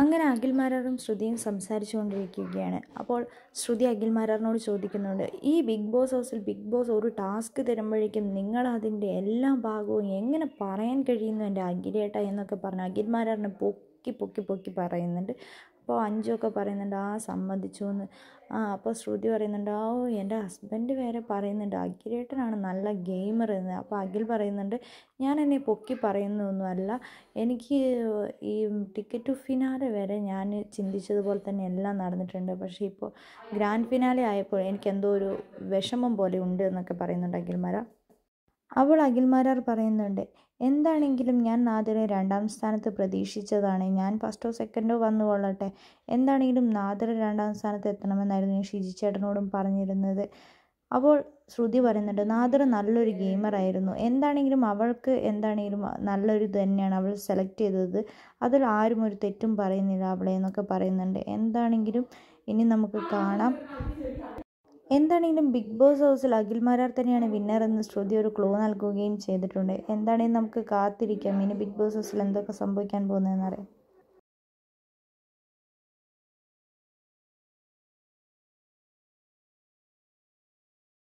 അങ്ങനെ അഖിൽമാരാറും ശ്രുതിയും സംസാരിച്ചു കൊണ്ടിരിക്കുകയാണ് അപ്പോൾ ശ്രുതി അഖിൽമാരാറിനോട് ചോദിക്കുന്നുണ്ട് ഈ ബിഗ് ബോസ് ഹൗസിൽ ബിഗ് ബോസ് ഒരു ടാസ്ക് തരുമ്പോഴേക്കും നിങ്ങൾ അതിൻ്റെ എല്ലാ ഭാഗവും എങ്ങനെ പറയാൻ കഴിയുന്നു എൻ്റെ അഖിലേട്ട എന്നൊക്കെ പറഞ്ഞ് അഖിൽമാരാറിനെ പൊക്കി പൊക്കി പൊക്കി പറയുന്നുണ്ട് ഇപ്പോൾ അഞ്ചൊക്കെ പറയുന്നുണ്ട് ആ സമ്മതിച്ചു എന്ന് ആ അപ്പോൾ ശ്രുതി പറയുന്നുണ്ട് ഓ എൻ്റെ ഹസ്ബൻഡ് വേറെ പറയുന്നുണ്ട് അഖിലേട്ടനാണ് നല്ല ഗെയിമർ എന്ന് അപ്പോൾ അഖിൽ പറയുന്നുണ്ട് ഞാൻ എന്നെ പൊക്കി പറയുന്നൊന്നുമല്ല എനിക്ക് ഈ ടിക്കറ്റ് ടു ഫിനാലെ വരെ ഞാൻ ചിന്തിച്ചതുപോലെ തന്നെ എല്ലാം നടന്നിട്ടുണ്ട് പക്ഷേ ഇപ്പോൾ ഗ്രാൻഡ് ഫിനാലെ ആയപ്പോൾ എനിക്ക് എന്തോ ഒരു വിഷമം പോലെ ഉണ്ട് എന്നൊക്കെ പറയുന്നുണ്ട് മര അവൾ അഖിൽമാരാർ പറയുന്നുണ്ട് എന്താണെങ്കിലും ഞാൻ നാദിറെ രണ്ടാം സ്ഥാനത്ത് പ്രതീക്ഷിച്ചതാണ് ഞാൻ ഫസ്റ്റോ സെക്കൻഡോ വന്നു കൊള്ളട്ടെ എന്താണെങ്കിലും നാദിറെ രണ്ടാം സ്ഥാനത്ത് എത്തണമെന്നായിരുന്നു ഞാൻ ഷിജി ചേട്ടനോടും പറഞ്ഞിരുന്നത് അപ്പോൾ ശ്രുതി പറയുന്നുണ്ട് നാദർ നല്ലൊരു ഗെയിമറായിരുന്നു എന്താണെങ്കിലും അവൾക്ക് എന്താണെങ്കിലും നല്ലൊരു തന്നെയാണ് അവൾ സെലക്ട് ചെയ്തത് അതിൽ ആരും ഒരു തെറ്റും പറയുന്നില്ല അവളെ എന്നൊക്കെ പറയുന്നുണ്ട് എന്താണെങ്കിലും ഇനി നമുക്ക് കാണാം എന്താണെങ്കിലും ബിഗ് ബോസ് ഹൗസിൽ അഖിൽമാരാർ തന്നെയാണ് വിന്നർ എന്ന് ശ്രുതി ഒരു ക്ലോ നൽകുകയും ചെയ്തിട്ടുണ്ട് എന്താണെങ്കിലും നമുക്ക് കാത്തിരിക്കാം ഇനി ബിഗ് ബോസ് ഹൗസിൽ എന്തൊക്കെ സംഭവിക്കാൻ പോകുന്നതെന്നറിയാം